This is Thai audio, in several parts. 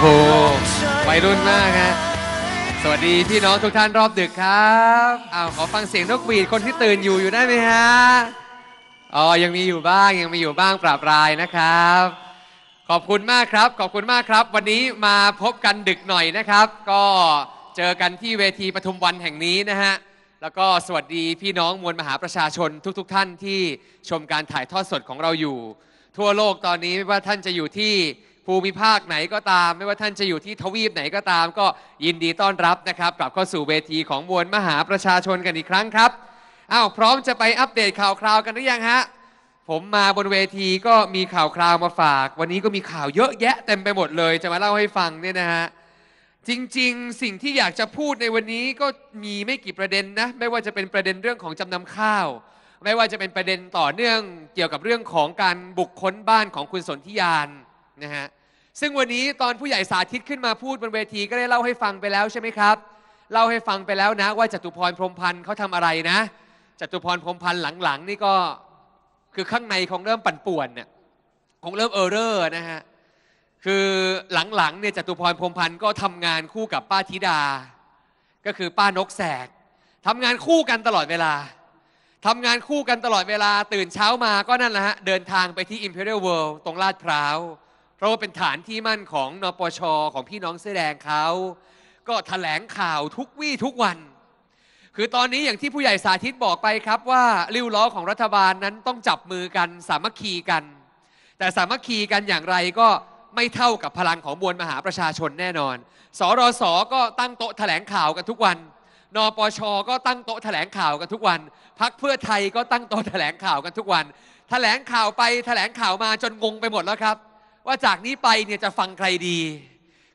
โหไปรุ่นมากฮะสวัสดีพี่น้องทุกท่านรอบดึกครับ อ้าวขอฟังเสียงนกหวีดคนที่ตื่นอยู่อยู่ได้ไหมฮะ อ๋อ ยังมีอยู่บ้างยังมีอยู่บ้างปราบรายนะครับ ขอบคุณมากครับขอบคุณมากครับ วันนี้มาพบกันดึกหน่อยนะครับ ก็เจอกันที่เวทีปทุมวันแห่งนี้นะฮะ แล้วก็สวัสดีพี่น้องมวลมหาประชาชนทุกๆทท่านที่ชมการถ่ายทอดสดของเราอยู่ ทั่วโลกตอนนี้ไม่ว่าท่านจะอยู่ที่ภูมิภาคไหนก็ตาม ไม่ว่าท่านจะอยู่ที่ทวีปไหนก็ตามก็ยินดีต้อนรับนะครับกลับเข้าสู่เวทีของมวลมหาประชาชนกันอีกครั้งครับอ้าวพร้อมจะไปอัปเดตข่าวคราวกันหรือยังฮะผมมาบนเวทีก็มีข่าวคราวมาฝาก วันนี้ก็มีข่าวเยอะแยะเต็มไปหมดเลย จะมาเล่าให้ฟังเนี่ยนะฮะจริง ๆ สิ่งที่อยากจะพูดในวันนี้ก็มีไม่กี่ประเด็นนะ ไม่ว่าจะเป็นประเด็นเรื่องของจำนำข้าว ไม่ว่าจะเป็นประเด็นต่อเนื่อง เกี่ยวกับเรื่องของการบุกค้นบ้านของคุณสนธิยานนะฮะซึ่งวันนี้ตอนผู้ใหญ่สาธิตขึ้นมาพูดบนเวทีก็ได้เล่าให้ฟังไปแล้วใช่ไหมครับ เล่าให้ฟังไปแล้วนะว่าจตุพรพรมพันธ์เขาทำอะไรนะจตุพรพรมพันธ์หลังๆนี่ก็คือข้างในของเริ่มปั่นป่วนเนี่ยของเริ่มเออร์เรอร์นะฮะคือหลังๆเนี่ยจตุพรพรมพันธ์ก็ทำงานคู่กับป้าธิดา ก็คือป้านกแสก ทำงานคู่กันตลอดเวลา ทำงานคู่กันตลอดเวลาตื่นเช้ามาก็นั่นแหละฮะเดินทางไปที่ Imperial World ตรงลาดพร้าวเพราะว่าเป็นฐานที่มั่นของ นปช ของพี่น้องเสื้อแดงเขา ก็ถแถลงข่าวทุกวี่ทุกวัน คือตอนนี้อย่างที่ผู้ใหญ่สาธิตบอกไปครับว่าริ้วล้อของรัฐบาลนั้นต้องจับมือกันสามัคคีกัน แต่สามัคคีกันอย่างไรก็ไม่เท่ากับพลังของมวลมหาประชาชนแน่นอน สรสก็ตั้งโต๊ะถแถลงข่าวกันทุกวัน นปช ก็ตั้งโต๊ะถแถลงข่าวกันทุกวัน พักเพื่อไทยก็ตั้งโต๊ะถแถลงข่าวกันทุกวันถแถลงข่าวไปถแถลงข่าวมาจนงงไปหมดแล้วครับว่าจากนี้ไปเนี่ยจะฟังใครดี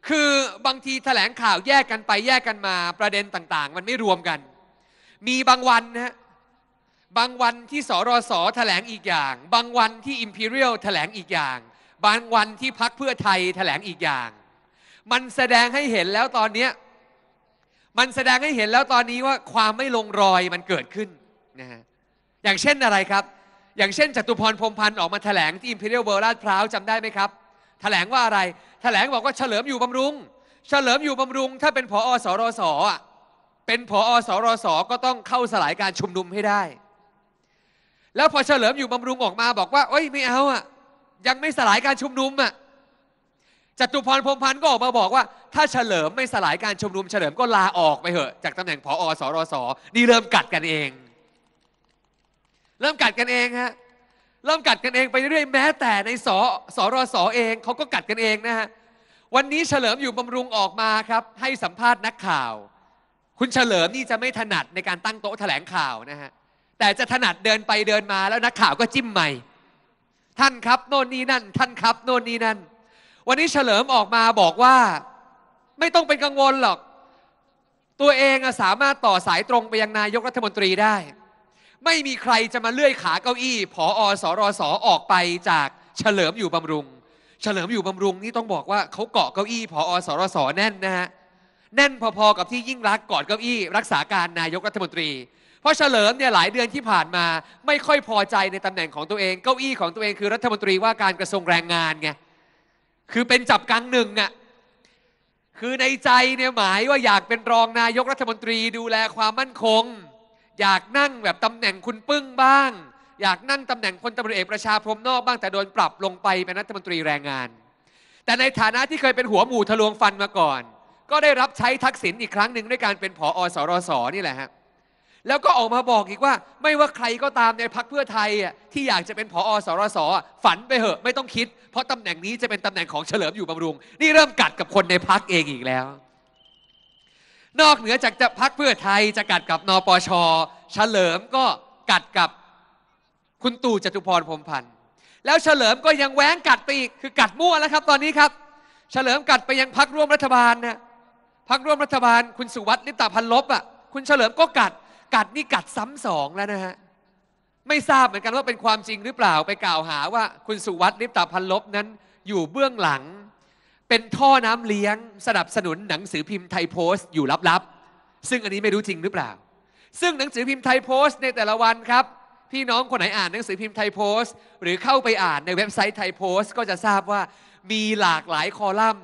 คือบางทีแถลงข่าวแยกกันไปแยกกันมาประเด็นต่าง ๆ มันไม่รวมกัน มีบางวัน นะ บางวันที่สรสแถลงอีกอย่าง บางวันที่อิมพีเรียลแถลงอีกอย่าง บางวันที่พักเพื่อไทยแถลงอีกอย่าง มันแสดงให้เห็นแล้วตอนนี้ มันแสดงให้เห็นแล้วตอนนี้ว่าความไม่ลงรอยมันเกิดขึ้นนะฮะ อย่างเช่นอะไรครับ อย่างเช่นจตุพรพรมพันธ์ออกมาแถลงที่อิมพีเรียลเวอร์ลาดพร้าวจำได้ไหมครับแถลงว่าอะไรแถลงบอกว่าเฉลิมอยู่บำรุง เฉลิมอยู่บำรุง ถ้าเป็นผอ สรสอ่ะเป็นผอ สรสก็ต้องเข้าสลายการชุมนุมให้ได้ แล้วพอเฉลิมอยู่บำรุงออกมาบอกว่าเอ้ยไม่เอาอ่ะยังไม่สลายการชุมนุมอ่ะจตุพรพรมพันธ์ก็ออกมาบอกว่าถ้าเฉลิมไม่สลายการชุมนุม เฉลิมก็ลาออกไปเถอะ จากตำแหน่งผอ สรสนี่เริ่มกัดกันเอง เริ่มกัดกันเองฮะเริ่มกัดกันเองไปเรื่อยแม้แต่ในสสรสอเองเขาก็กัดกันเองนะฮะ วันนี้เฉลิมอยู่บำรุงออกมาครับ ให้สัมภาษณ์นักข่าว คุณเฉลิมนี่จะไม่ถนัดในการตั้งโต๊ะแถลงข่าวนะฮะแต่จะถนัดเดินไปเดินมาแล้วนักข่าวก็จิ้มใหม่ ท่านครับ โน่นนี่นั่น ท่านครับ โน่นนี่นั่น วันนี้เฉลิมออกมาบอกว่าไม่ต้องเป็นกังวลหรอก ตัวเองสามารถต่อสายตรงไปยังนายกรัฐมนตรีได้ไม่มีใครจะมาเลื่อยขาเก้าอี้ผอ สรสออกไปจากเฉลิมอยู่บำรุง เฉลิมอยู่บำรุงนี่ต้องบอกว่าเขาเกาะเก้าอี้ผอ สรสแน่นนะฮะแน่นพอๆกับที่ยิ่งรักกอดเก้าอี้ รักษาการนายกรัฐมนตรี เพราะเฉลิมเนี่ยหลายเดือนที่ผ่านมาไม่ค่อยพอใจในตำแหน่งของตัวเองเก้าอี้ของตัวเอง คือรัฐมนตรีว่าการกระทรวงแรงงานไงคือเป็นจับกังหนึ่งอะ่ะคือในใจเนี่ยหมายว่าอยากเป็นรองนายกรัฐมนตรีดูแลความมั่นคงอยากนั่งแบบตำแหน่งคุณปึ้งบ้าง อยากนั่งตำแหน่งพลตำรวจเอกประชาพรมนอกบ้าง แต่โดนปรับลงไปเป็นรัฐมนตรีแรงงาน แต่ในฐานะที่เคยเป็นหัวหมู่ทะลวงฟันมาก่อน ก็ได้รับใช้ทักษิณอีกครั้งหนึ่งด้วยการเป็นผออสรสนี่แหละฮะแล้วก็ออกมาบอกอีกว่าไม่ว่าใครก็ตามในพักเพื่อไทยที่อยากจะเป็นผออสรสฝันไปเหอะไม่ต้องคิดเพราะตำแหน่งนี้จะเป็นตำแหน่งของเฉลิมอยู่บำรุง นี่เริ่มกัดกับคนในพักเองอีกแล้วนอกเหนือจากจะพักเพื่อไทยจะกัดกับนปชเฉลิมก็กัดกับคุณตู่จตุพรพรมพันธ์แล้วเฉลิมก็ยังแหวงกัดไปอีกคือกัดมั่วแล้วครับ ตอนนี้ครับ เฉลิมกัดไปยังพักร่วมรัฐบาลนะพักร่วมรัฐบาลคุณสุวัสดิ์ลิตาพันลบอ่ะคุณเฉลิมก็กัดกัดนี่กัดซ้ำสองแล้วนะฮะไม่ทราบเหมือนกันว่าเป็นความจริงหรือเปล่าไปกล่าวหาว่าคุณสุวัสดิ์ลิตาพันลบนั้น อยู่เบื้องหลังเป็นท่อน้ำเลี้ยงสนับสนุนหนังสือพิมพ์ไทยโพสต์ อยู่ลับๆ ซึ่งอันนี้ไม่รู้จริงหรือเปล่า ซึ่งหนังสือพิมพ์ไทยโพสต์ในแต่ละวันครับพี่น้องคนไหนอ่านหนังสือพิมพ์ไทยโพสต์หรือเข้าไปอ่านในเว็บไซต์ไทยโพสต์ก็จะทราบว่ามีหลากหลายคอลัมน์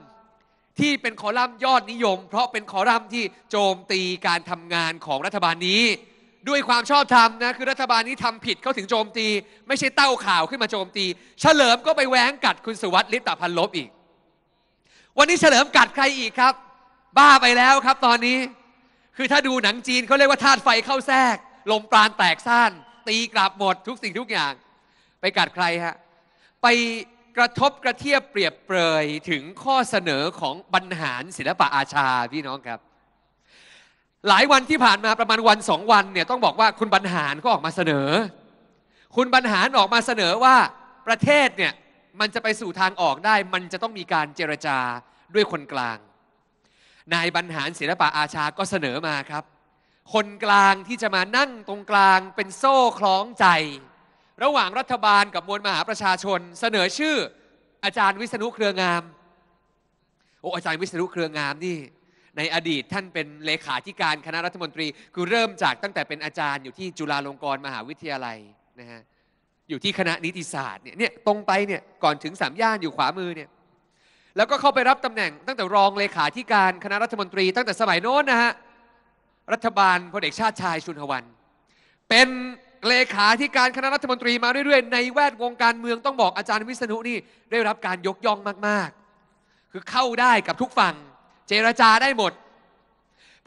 ที่เป็นคอลัมน์ยอดนิยมเพราะเป็นคอลัมน์ที่โจมตีการทำงานของรัฐบาลนี้ ด้วยความชอบธรรมนะคือรัฐบาลนี้ทำผิดเขาถึงโจมตี ไม่ใช่เต้าข่าวขึ้นมาโจมตี เฉลิมก็ไปแหวงกัดคุณสุวัสดิ์ลิตาพันลบอีกวันนี้เฉลิมกัดใครอีกครับ บ้าไปแล้วครับตอนนี้คือถ้าดูหนังจีนเขาเรียกว่าธาตุไฟเข้าแทรกลมปราณแตกัน้นตีกลับหมดทุกสิ่งทุกอย่าง ไปกัดใครฮะไปกระทบกระเทียบเปรียบเปรยถึงข้อเสนอของบรรหารศิลปะอาชาพี่น้องครับ หลายวันที่ผ่านมาประมาณวันสองวันเนี่ยต้องบอกว่าคุณบรรหารก็ออกมาเสนอ คุณบรรหารออกมาเสนอว่าประเทศเนี่ยมันจะไปสู่ทางออกได้มันจะต้องมีการเจรจาด้วยคนกลาง นายบรรหารศิลปะอาชาก็เสนอมาครับ คนกลางที่จะมานั่งตรงกลางเป็นโซ่คล้องใจ ระหว่างรัฐบาลกับมวลมหาประชาชน เสนอชื่ออาจารย์วิษณุเครืองามโอ้อาจารย์วิษณุเครืองามนี่ในอดีตท่านเป็นเลขาธิการคณะรัฐมนตรีคือเริ่มจากตั้งแต่เป็นอาจารย์อยู่ที่จุฬาลงกรณ์มหาวิทยาลัยนะฮะอยู่ที่คณะนิติศาสตร์เนี่ยเนี่ยตรงไปเนี่ยก่อนถึงสามย่านอยู่ขวามือเนี่ยแล้วก็เข้าไปรับตำแหน่ง ตั้งแต่รองเลขาธิการคณะรัฐมนตรีตั้งแต่สมัยโน้นนะฮะรัฐบาลพลเอกชาติชายชุนหวันเป็นเลขาธิการคณะรัฐมนตรีมาเรื่อยๆในแวดวงการเมือง ต้องบอกอาจารย์วิษณุนี่ได้รับการยกย่องมาก ๆ คือเข้าได้กับทุกฝั่งเจรจาได้หมด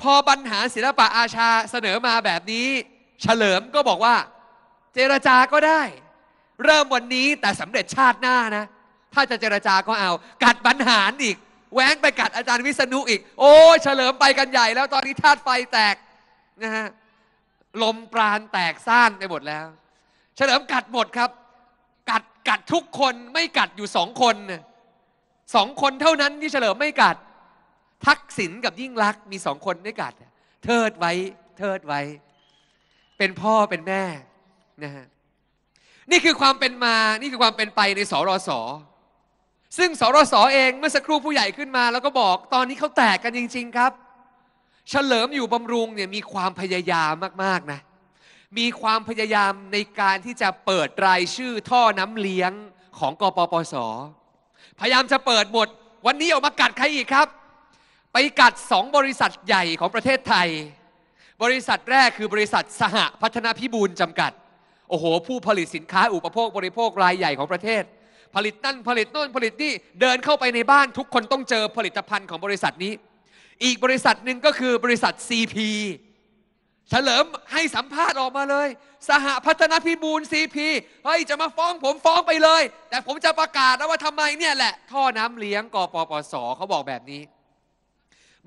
พอปัญหาศิลปะอาชาเสนอมาแบบนี้ เฉลิมก็บอกว่าเจรจาก็ได้เริ่มวันนี้แต่สำเร็จชาติหน้านะ ถ้าจะเจรจาก็เอา กัดบรรหารอีกแหวงไปกัดอาจารย์วิษณุอีกโอ้เฉลิมไปกันใหญ่แล้วตอนนี้ธาตุไฟแตกนะฮะลมปราณแตกซ่านไปหมดแล้ว เฉลิมกัดหมดครับ กัดกัดทุกคนไม่กัดอยู่สองคน สองคนเท่านั้นที่เฉลิมไม่กัด ทักษิณกับยิ่งรักมีสองคนไม่กัดเทิดไว้เทิดไว้ เป็นพ่อเป็นแม่นะฮะนี่คือความเป็นมา นี่คือความเป็นไปในสรสซึ่งสรสเองเมื่อสักครู่ผู้ใหญ่ขึ้นมา แล้วก็บอกตอนนี้เขาแตกกันจริง ๆครับ เฉลิมอยู่บำรุงเนี่ยมีความพยายามมากๆนะ มีความพยายามในการที่จะเปิดรายชื่อท่อน้ำเลี้ยงของกปปส พยายามจะเปิดหมด วันนี้ออกมากัดใครอีกครับ ไปกัดสองบริษัทใหญ่ของประเทศไทย บริษัทแรกคือบริษัทสหพัฒนาพิบูลจำกัดโอ้โห ผู้ผลิตสินค้าอุปโภคบริโภค รายใหญ่ของประเทศ ผลิตนั่นผลิตโน่นผลิตนี่เดินเข้าไปในบ้านทุกคนต้องเจอผลิตภัณฑ์ของบริษัทนี้ อีกบริษัทหนึ่งก็คือบริษัท CP เฉลิมให้สัมภาษณ์ออกมาเลย สหพัฒนพิบูลซีพีเฮ้ย จะมาฟ้องผมฟ้องไปเลย แต่ผมจะประกาศแล้วว่าทำไมเนี่ยแหละ ท่อน้ำเลี้ยงกปปสเขาบอกแบบนี้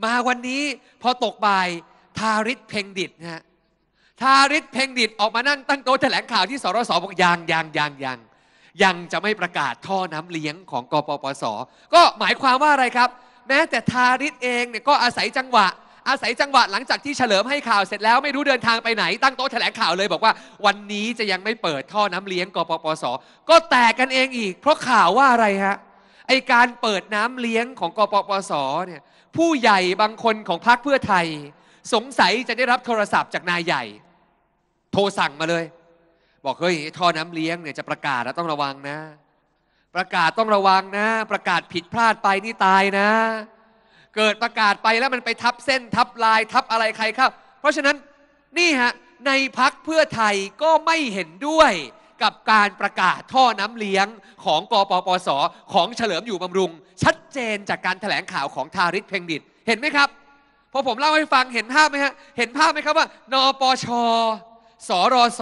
มาวันนี้พอตกบ่ายทาริศเพ่งดิดนะฮะทาริศเพ่งดิดออกมานั่งตั้งโต๊ะแถลงข่าวที่สรสบอกยังยังยังยังยังจะไม่ประกาศท่อน้ำเลี้ยงของกปปสก็หมายความว่าอะไรครับ แม้แต่ทาริศเองเนี่ยก็อาศัยจังหวะ อาศัยจังหวะหลังจากที่เฉลิมให้ข่าวเสร็จแล้วไม่รู้เดินทางไปไหนตั้งโต๊ะแถลงข่าวเลยบอกว่าวันนี้จะยังไม่เปิดท่อน้ำเลี้ยงกปปสก็แตกกันเองอีก เพราะข่าวว่าอะไรฮะ ไอการเปิดน้ำเลี้ยงของกปปสเนี่ยผู้ใหญ่บางคนของพรรคเพื่อไทย สงสัยจะได้รับโทรศัพท์จากนายใหญ่โทรสั่งมาเลย บอกเฮ้ยท่อน้ำเลี้ยงเนี่ยจะประกาศแล้วต้องระวังนะ ประกาศต้องระวังนะ ประกาศผิดพลาดไปนี่ตายนะ เกิดประกาศไปแล้วมันไปทับเส้นทับลาย ทับอะไรใครครับเพราะฉะนั้นนี่ฮะในพักเพื่อไทยก็ไม่เห็นด้วยกับการประกาศท่อน้ำเลี้ยง ของกปปสของเฉลิมอยู่บำรุงชัดเจนจากการถแถลงข่าวของทาริศเพ่งดิตเห็นไหมครับพอผมเล่าให้ฟังเห็นภาพไหมฮะเห็นภาพไหมครับว่า นปชสรส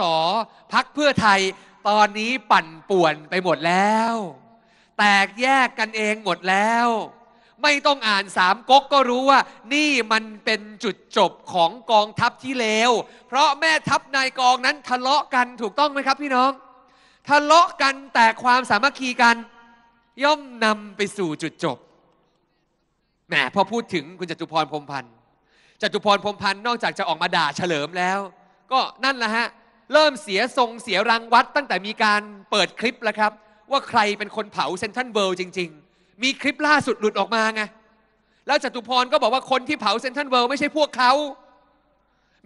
พักเพื่อไทยตอนนี้ปั่นป่วนไปหมดแล้วแตกแยกกันเองหมดแล้ว ไม่ต้องอ่านสามก๊กก็รู้ว่า นี่มันเป็นจุดจบของกองทัพที่เลว เพราะแม่ทัพนายกองนั้นทะเลาะกันถูกต้องไหมครับพี่น้อง ทะเลาะกันแต่ความสามัคคีกันย่อมนำไปสู่จุดจบแหมพอพูดถึงคุณจตุพรพรมพันธ์จตุพรพรมพันธ์นอกจากจะออกมาด่าเฉลิมแล้วก็นั่นแหละฮะ เริ่มเสียทรงเสียรังวัดตั้งแต่มีการเปิดคลิปแล้วครับ ว่าใครเป็นคนเผาเซนทันเวิลด์จริงๆ มีคลิปล่าสุดหลุดออกมาไงแล้วจตุพรก็บอกว่าคนที่เผาเซนทันเวิลด์ไม่ใช่พวกเขา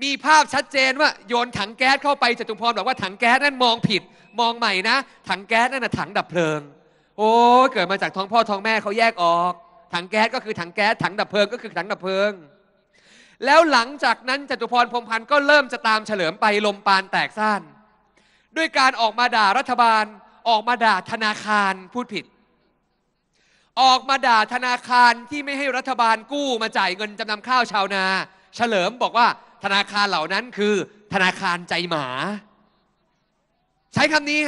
มีภาพชัดเจนว่า โยนถังแก๊สเข้าไปจตุพรบอกว่าถังแก๊สนั่นมองผิด มองใหม่นะถังแก๊สนั่นนะถังดับเพลิง โอ้เกิดมาจากท้องพ่อท้องแม่เขาแยกออก ถังแก๊สก็คือถังแก๊สถังดับเพลิงก็คือถังดับเพลิงแล้วหลังจากนั้นจตุพรพรมพันธ์ก็เริ่มจะตามเฉลิมไป ลมปานแตกซ่านด้วยการออกมาด่ารัฐบาล ออกมาด่าธนาคารพูดผิด ออกมาด่าธนาคารที่ไม่ให้รัฐบาลกู้มาจ่ายเงินจำนำข้าวชาวนา เฉลิมบอกว่าธนาคารเหล่านั้นคือธนาคารใจหมา ใช้คำนี้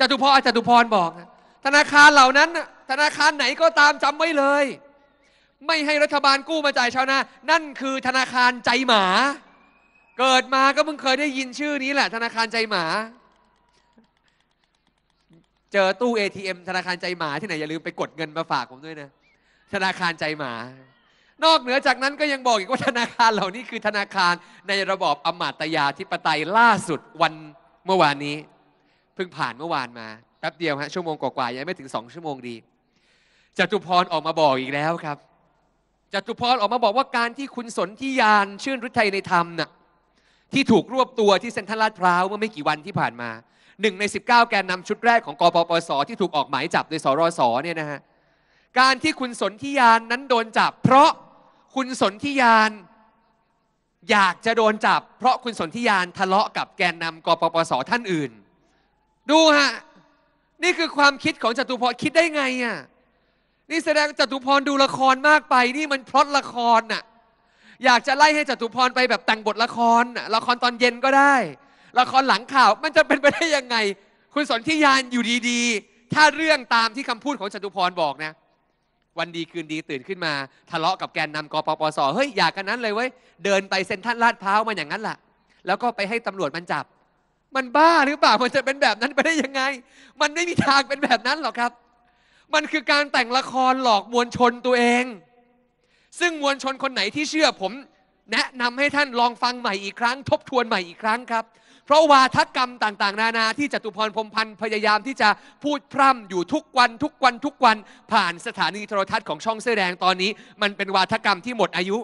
จตุพรจตุพรบอก ธนาคารเหล่านั้นธนาคารไหนก็ตามจำไว้เลยไม่ให้รัฐบาลกู้มาจ่ายชาวนา นั่นคือธนาคารใจหมา เกิดมาก็เพิ่งเคยได้ยินชื่อนี้แหละ ธนาคารใจหมา เจอตู้ ATM ธนาคารใจหมาที่ไหนอย่าลืมไปกดเงินมาฝากผมด้วยนะ ธนาคารใจหมา นอกเหนือจากนั้นก็ยังบอกอีกว่าธนาคารเหล่านี้คือธนาคารในระบอบอมาตยาธิปไตยล่าสุดวันเมื่อวานนี้เพิ่งผ่านเมื่อวานมาแป๊บเดียวฮะชั่วโมงกว่าๆยังไม่ถึงสองชั่วโมงดีจตุพรออกมาบอกอีกแล้วครับจตุพรออกมาบอกว่าการที่คุณสนีิยานชื่นุทัยในธรรมน่ะที่ถูกรวบตัวที่เซ็นทรัลลาดพร้าวเมื่อไม่กี่วันที่ผ่านมาหนึ่งใน19แกนนำชุดแรกของกปปสที่ถูกออกหมายจับโดยสรสเนี่ยนะฮะการที่คุณสนีิยานนั้นโดนจับเพราะคุณสนีิยาน อยากจะโดนจับเพราะคุณสนีิยาน ทะเลาะกับแกนนำกปปสท่านอื่น ดูฮะ นี่คือความคิดของจตุพรคิดได้ไงอ่ะนี่แสดงจตุพรดูละครมากไปนี่มันพลอตละครน่ะอยากจะไล่ให้จตุพรไปแบบแต่งบทละครน่ะละครตอนเย็นก็ได้ ละครหลังข่าว มันจะเป็นไปได้ยังไง คุณสนธิยานอยู่ดีๆ ถ้าเรื่องตามที่คำพูดของจตุพรบอกนะ วันดีคืนดีตื่นขึ้นมา ทะเลาะกับแกนนำกปปสเฮ้ยอยากกันนั้นเลยเว้ยเดินไปเซ็นทรัลลาดพร้าวมาอย่างนั้นล่ะ แล้วก็ไปให้ตำรวจมันจับ มันบ้าหรือเปล่ามันจะเป็นแบบนั้นไปได้ยังไง มันไม่มีทางเป็นแบบนั้นหรอกครับมันคือการแต่งละครหลอกมวลชนตัวเอง ซึ่งมวลชนคนไหนที่เชื่อผม แนะนำให้ท่านลองฟังใหม่อีกครั้ง ทบทวนใหม่อีกครั้งครับเพราะวาทกรรมต่างๆ นานาที่จตุพรพรมพันธ์พยายามที่จะพูดพร่ำอยู่ทุกวัน ทุกวันทุกวันผ่านสถานีโทรทัศน์ของช่องเสื้อแดงตอนนี้ มันเป็นวาทกรรมที่หมดอายุ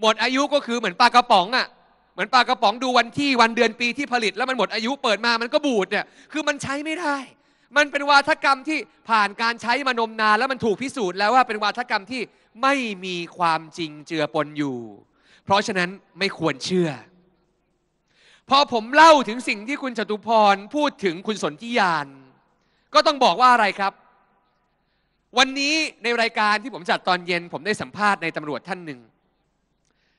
หมดอายุก็คือเหมือนปลากระป๋องอะ่ะ เหมือนปลากระป๋องดูวันที่วันเดือนปีที่ผลิตแล้วมันหมดอายุเปิดมามันก็บูดเนี่ยคือมันใช้ไม่ได้มันเป็นวาทกรรมที่ผ่านการใช้มานมนาน แล้วมันถูกพิสูจน์แล้วว่าเป็นวาทกรรมที่ไม่มีความจริงเจือปนอยู่ เพราะฉะนั้นไม่ควรเชื่อ พอผมเล่าถึงสิ่งที่คุณจตุพรพูดถึงคุณสนธิยาน ก็ต้องบอกว่าอะไรครับ วันนี้ในรายการที่ผมจัดตอนเย็นผมได้สัมภาษณ์ในตำรวจท่านหนึ่ง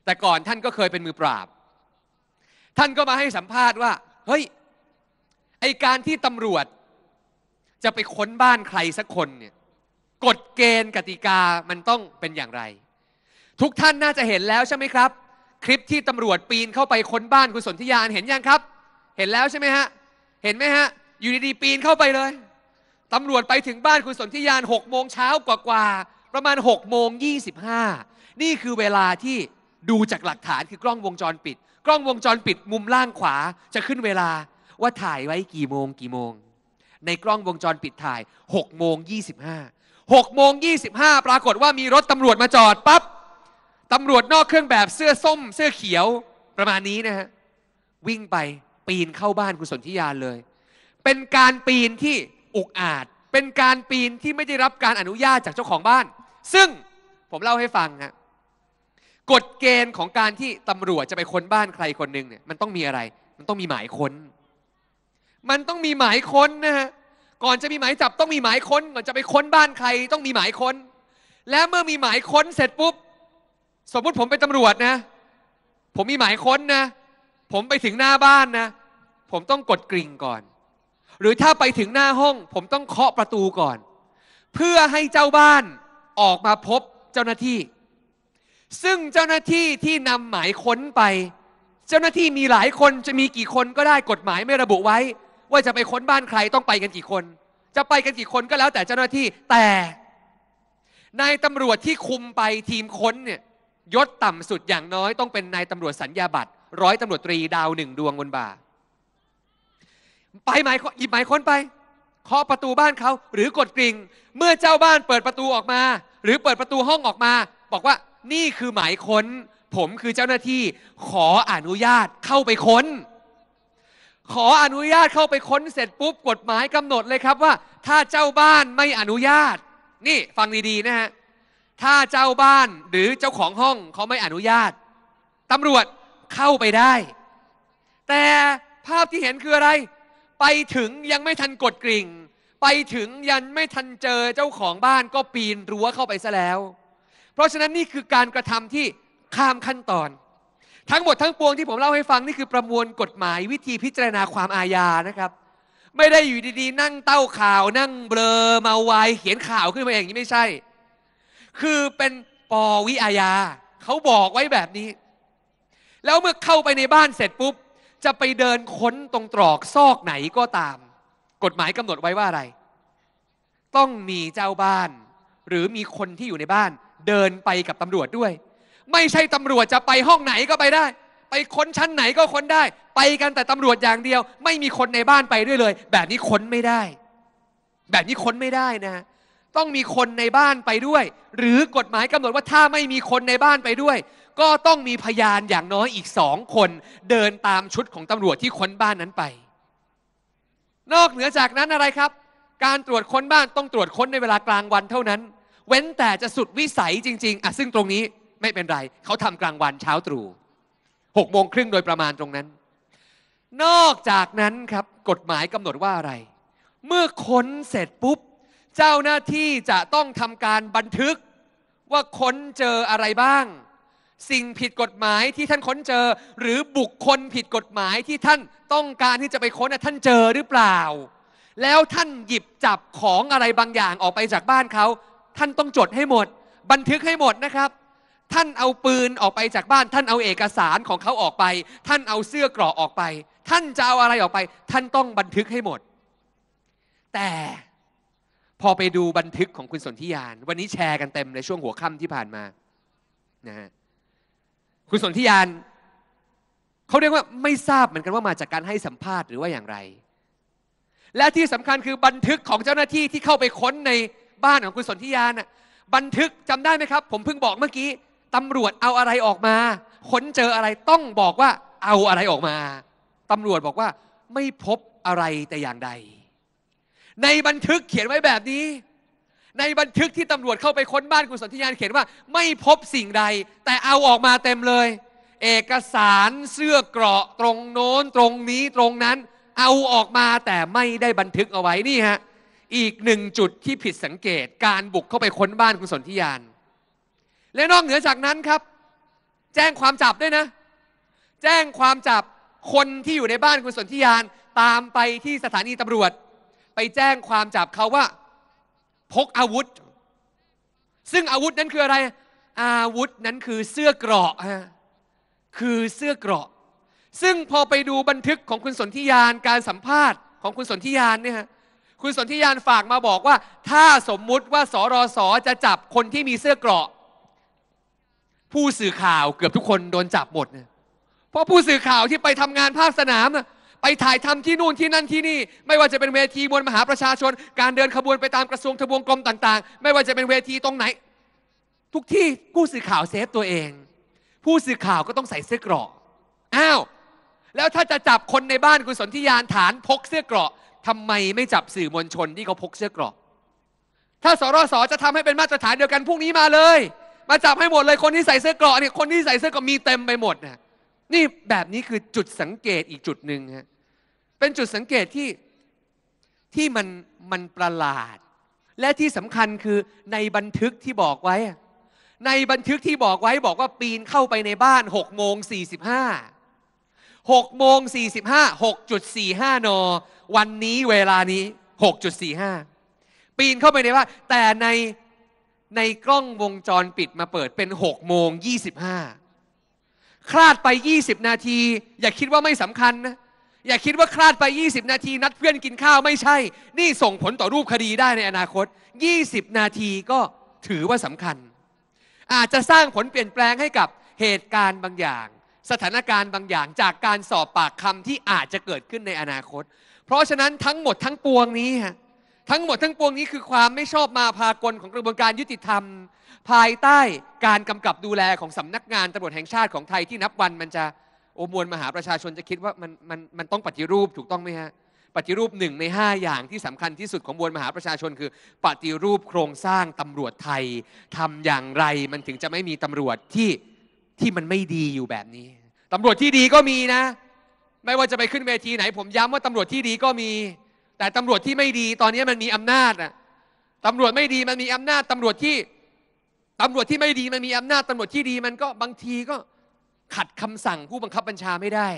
แต่ก่อนท่านก็เคยเป็นมือปราบ ท่านก็มาให้สัมภาษณ์ว่า เฮ้ย ไอการที่ตำรวจจะไปค้นบ้านใครสักคนเนี่ยกฎเกณฑ์กติกามันต้องเป็นอย่างไร ทุกท่านน่าจะเห็นแล้วใช่ไหมครับ คลิปที่ตำรวจปีนเข้าไปค้นบ้านคุณสนธิยานเห็นยังครับ เห็นแล้วใช่ไหมฮะ เห็นไหมฮะอยู่ดีๆปีนเข้าไปเลยตำรวจไปถึงบ้านคุณสนธิยาน6โมงเช้ากว่าๆประมาณ6โมง้านี่คือเวลาที่ดูจากหลักฐานคือกล้องวงจรปิด กล้องวงจรปิดมุมล่างขวาจะขึ้นเวลาว่าถ่ายไว้กี่โมงกี่โมงในกล้องวงจรปิดถ่าย 6 โมง25 6โมง25 ปรากฏว่ามีรถตำรวจมาจอดปับ๊บตำรวจนอกเครื่องแบบเสื้อส้ม เสื้อเขียวประมาณนี้นะฮะ วิ่งไปปีนเข้าบ้านคุณสนธิยาเลย เป็นการปีนที่อุกอาจ เป็นการปีนที่ไม่ได้รับการอนุญาตจากเจ้าของบ้าน ซึ่งผมเล่าให้ฟังฮะกฎเกณฑ์ของการที่ตำรวจจะไปค้นบ้านใครคนหนึ่งเนี่ย มันต้องมีอะไร มันต้องมีหมายค้นมันต้องมีหมายค้นนะฮะก่อนจะมีหมายจับต้องมีหมายค้นก่อนจะไปค้นบ้านใครต้องมีหมายค้น และเมื่อมีหมายค้นเสร็จปุ๊บ สมมุติผมเป็นตำรวจนะ ผมมีหมายค้นนะผมไปถึงหน้าบ้านนะผมต้องกดกริ่งก่อน หรือถ้าไปถึงหน้าห้องผมต้องเคาะประตูก่อน เพื่อให้เจ้าบ้านออกมาพบเจ้าหน้าที่ ซึ่งเจ้าหน้าที่ที่นำหมายค้นไป เจ้าหน้าที่มีหลายคนจะมีกี่คนก็ได้กฎหมายไม่ระบุไว้ว่าจะไปค้นบ้านใครต้องไปกันกี่คน จะไปกันกี่คนก็แล้วแต่เจ้าหน้าที่ แต่นายตำรวจที่คุมไปทีมค้นเนี่ยยศต่ำสุดอย่างน้อยต้องเป็นนายตำรวจสัญญาบัตรร้อยตำรวจตรีดาวหนึ่งดวงบนบ่าไปหมายหยิบหมายค้นไปเคาะประตูบ้านเขาหรือกดกริ่งเมื่อเจ้าบ้านเปิดประตูออกมา หรือเปิดประตูห้องออกมา บอกว่านี่คือหมายค้น ผมคือเจ้าหน้าที่ ขออนุญาตเข้าไปค้นขออนุญาตเข้าไปค้นเสร็จปุ๊บกฎหมายกำหนดเลยครับว่า ถ้าเจ้าบ้านไม่อนุญาต นี่ฟังดีๆนะฮะถ้าเจ้าบ้านหรือเจ้าของห้องเขาไม่อนุญาตตำรวจเข้าไปได้ แต่ภาพที่เห็นคืออะไร ไปถึงยังไม่ทันกดกริ่ง ไปถึงยันไม่ทันเจอเจ้าของบ้านก็ปีนรั้วเข้าไปซะแล้ว เพราะฉะนั้นนี่คือการกระทำที่ข้ามขั้นตอนทั้งหมดทั้งปวงที่ผมเล่าให้ฟังนี่คือประมวลกฎหมายวิธีพิจารณาความอาญานะครับ ไม่ได้อยู่ดีๆ นั่งเต้าข่าวนั่งเบลอมาวายเขียนข่าวขึ้นมาอย่างนี้ไม่ใช่ คือเป็นปวิอาญาเขาบอกไว้แบบนี้ แล้วเมื่อเข้าไปในบ้านเสร็จปุ๊บ จะไปเดินค้นตรงตรอกซอกไหนก็ตาม กฎหมายกำหนดไว้ว่าอะไร ต้องมีเจ้าบ้าน หรือมีคนที่อยู่ในบ้าน เดินไปกับตำรวจด้วยไม่ใช่ตำรวจจะไปห้องไหนก็ไปได้ ไปค้นชั้นไหนก็ค้นได้ ไปกันแต่ตำรวจอย่างเดียว ไม่มีคนในบ้านไปด้วยเลย แบบนี้ค้นไม่ได้ แบบนี้ค้นไม่ได้นะ ต้องมีคนในบ้านไปด้วย หรือกฎหมายกำหนดว่าถ้าไม่มีคนในบ้านไปด้วย ก็ต้องมีพยานอย่างน้อยอีกสองคน เดินตามชุดของตำรวจที่ค้นบ้านนั้นไป นอกเหนือจากนั้นอะไรครับ การตรวจค้นบ้านต้องตรวจค้นในเวลากลางวันเท่านั้น เว้นแต่จะสุดวิสัยจริง ๆอ่ะซึ่งตรงนี้ไม่เป็นไร เขาทำกลางวันเช้าตรู่หกโมงครึ่งโดยประมาณตรงนั้นนอกจากนั้นครับกฎหมายกำหนดว่าอะไร เมื่อค้นเสร็จปุ๊บเจ้าหน้าที่จะต้องทำการบันทึกว่าค้นเจออะไรบ้าง สิ่งผิดกฎหมายที่ท่านค้นเจอ หรือบุคคลผิดกฎหมายที่ท่านต้องการที่จะไปค้นท่านเจอหรือเปล่า แล้วท่านหยิบจับของอะไรบางอย่างออกไปจากบ้านเขาท่านต้องจดให้หมด บันทึกให้หมดนะครับท่านเอาปืนออกไปจากบ้าน ท่านเอาเอกสารของเขาออกไป ท่านเอาเสื้อกรอกออกไป ท่านจะเอาอะไรออกไป ท่านต้องบันทึกให้หมด แต่พอไปดูบันทึกของคุณสนธิยาน วันนี้แชร์กันเต็มในช่วงหัวค่ำที่ผ่านมานะฮะคุณสนธิยานเขาเรียกว่าไม่ทราบเหมือนกันว่ามาจากการให้สัมภาษณ์หรือว่าอย่างไร และที่สำคัญคือบันทึกของเจ้าหน้าที่ที่เข้าไปค้นในบ้านของคุณสนธิยานบันทึกจำได้ไหมครับ ผมเพิ่งบอกเมื่อกี้ตำรวจ เอาอะไรออกมาค้นเจออะไรต้องบอกว่าเอาอะไรออกมา ตำรวจบอกว่าไม่พบอะไรแต่อย่างใด ในบันทึกเขียนไว้แบบนี้ ในบันทึกที่ตำรวจเข้าไปค้นบ้านคุณสนธิยานเขียนว่าไม่พบสิ่งใดแต่เอาออกมาเต็มเลย เอกสารเสื้อเกราะตรงโน้นตรงนี้ตรงนั้น เอาออกมาแต่ไม่ได้บันทึกเอาไว้นี่ฮะอีกหนึ่งจุดที่ผิดสังเกตการบุกเข้าไปค้นบ้านคุณสนธิยานและนอกเหนือจากนั้นครับ แจ้งความจับด้วยนะ แจ้งความจับคนที่อยู่ในบ้านคุณสนธิยานตามไปที่สถานีตำรวจ ไปแจ้งความจับเขาว่า พกอาวุธ ซึ่งอาวุธนั้นคืออะไร อาวุธนั้นคือเสื้อเกราะฮะคือเสื้อเกราะ ซึ่งพอไปดูบันทึกของคุณสนธิยานการสัมภาษณ์ของคุณสนธิยานเนี่ยฮะคุณสนธิยานฝากมาบอกว่า ถ้าสมมุติว่าสรสจะจับคนที่มีเสื้อเกราะผู้สื่อข่าวเกือบทุกคนโดนจับหมดเนี่ย เพราะผู้สื่อข่าวที่ไปทำงานภาคสนามนะไปถ่ายทำที่นู่นที่นั่นที่นี่ ไม่ว่าจะเป็นเวทีมวลมหาประชาชน การเดินขบวนไปตามกระทรวงทบวงกรมต่างๆ ไม่ว่าจะเป็นเวทีตรงไหน ทุกที่ผู้สื่อข่าวเซฟตัวเอง ผู้สื่อข่าวก็ต้องใส่เสื้อกราะอ้าว แล้วถ้าจะจับคนในบ้านคุณสนธิยานฐาน พกเสื้อกราะ ทำไม ไม่จับสื่อมวลชนที่เขาพกเสื้อกราะถ้าสรสจะทำให้เป็นมาตรฐานเดียวกันพรุ่งนี้มาเลยมาจับให้หมดเลยคนที่ใส่เสื้อกรอกเนี่ยคนที่ใส่เสื้อกรอกมีเต็มไปหมดนะนี่แบบนี้คือจุดสังเกตอีกจุดหนึ่งฮะเป็นจุดสังเกตที่ที่มันมันประหลาด และที่สำคัญคือในบันทึกที่บอกไว้ ในบันทึกที่บอกไว้บอกว่าปีนเข้าไปในบ้าน6โมงสสี่ิบห้าหกโมงสสสี่ิบหห้ากจุดี่ห้านวันนี้เวลานี้หกจุดสี่ห้าปีนเข้าไปในบ้านแต่ในในกล้องวงจรปิดมาเปิดเป็น6โมง 25 คลาดไป 20 นาทีอย่าคิดว่าไม่สำคัญนะ อย่าคิดว่าคลาดไป 20 นาทีนัดเพื่อนกินข้าวไม่ใช่ นี่ส่งผลต่อรูปคดีได้ในอนาคต 20 นาทีก็ถือว่าสำคัญ อาจจะสร้างผลเปลี่ยนแปลงให้กับเหตุการณ์บางอย่าง สถานการณ์บางอย่างจากการสอบปากคำที่อาจจะเกิดขึ้นในอนาคต เพราะฉะนั้นทั้งหมดทั้งปวงนี้ฮะทั้งหมดทั้งปวงนี้คือความไม่ชอบมาพากลของกระบวนการยุติธรรม ภายใต้การกำกับดูแลของสำนักงานตำรวจแห่งชาติของไทยที่นับวัน มันจะโอมวลมหาประชาชนจะคิดว่ามันมันมันต้องปฏิรูปถูกต้องไหมฮะปฏิรูปหนึ่งใน5อย่างที่สำคัญที่สุดของมวลมหาประชาชนคือปฏิรูปโครงสร้างตำรวจไทยทำอย่างไร มันถึงจะไม่มีตำรวจที่ที่มันไม่ดีอยู่แบบนี้ ตำรวจที่ดีก็มีนะ ไม่ว่าจะไปขึ้นเวทีไหน ผมย้ำว่าตำรวจที่ดีก็มีแต่ตำรวจที่ไม่ดีตอนนี้มันมีอำนาจอะตำรวจไม่ดีมันมีอำนาจตำรวจที่ตำรวจที่ไม่ดีมันมีอำนาจ ตำรวจที่ดี มันก็บางทีก็ขัดคำสั่งผู้บังคับบัญชาไม่ได้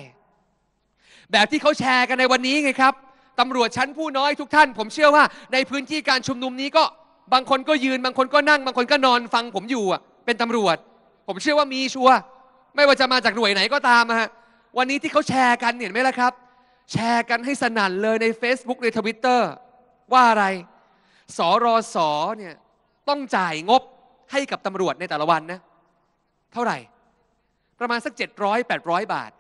แบบที่เขาแชร์กันในวันนี้ไงครับตำรวจชั้นผู้น้อยทุกท่าน ผมเชื่อว่า ในพื้นที่การชุมนุมนี้ก็บางคนก็ยืนบางคนก็นั่ง บางคนก็นอนฟังผมอยู่อ่ะ เป็นตำรวจ ผมเชื่อว่ามีชัวไม่ว่าจะมาจากหน่วยไหนก็ตามฮะวันนี้ที่เขาแชร์กันเห็นไหมล่ะครับแชร์กันให้สนั่นเลยใน Facebook ในทวิตเตอร์ว่าอะไรสอรอสอเนี่ยต้องจ่ายงบให้กับตำรวจในแต่ละวันนะ เท่าไหร่ ประมาณสัก700 800 บาท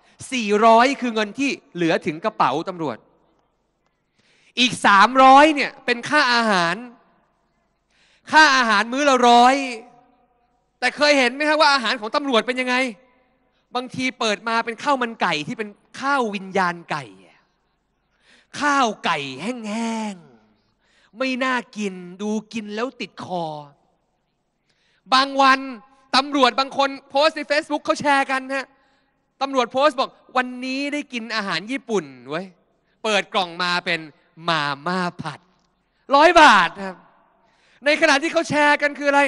400 คือเงินที่เหลือถึงกระเป๋าตำรวจ อีก 300เนี่ยเป็นค่าอาหาร ค่าอาหารมื้อละร้อยแต่เคยเห็นไหมครับว่าอาหารของตำรวจเป็นยังไง บางทีเปิดมาเป็นข้าวมันไก่ที่เป็นข้าววิญญาณไก่ข้าวไก่แห้งๆ ไม่น่ากินดูกินแล้วติดคอ บางวัน ตำรวจบางคน โพสใน Facebook เขาแชร์กันฮะตำรวจโพสบอก วันนี้ได้กินอาหารญี่ปุ่นไว้เปิดกล่องมาเป็นมาม่าผัด ร้อยบาทครับในขณะที่เขาแชร์กันคืออะไร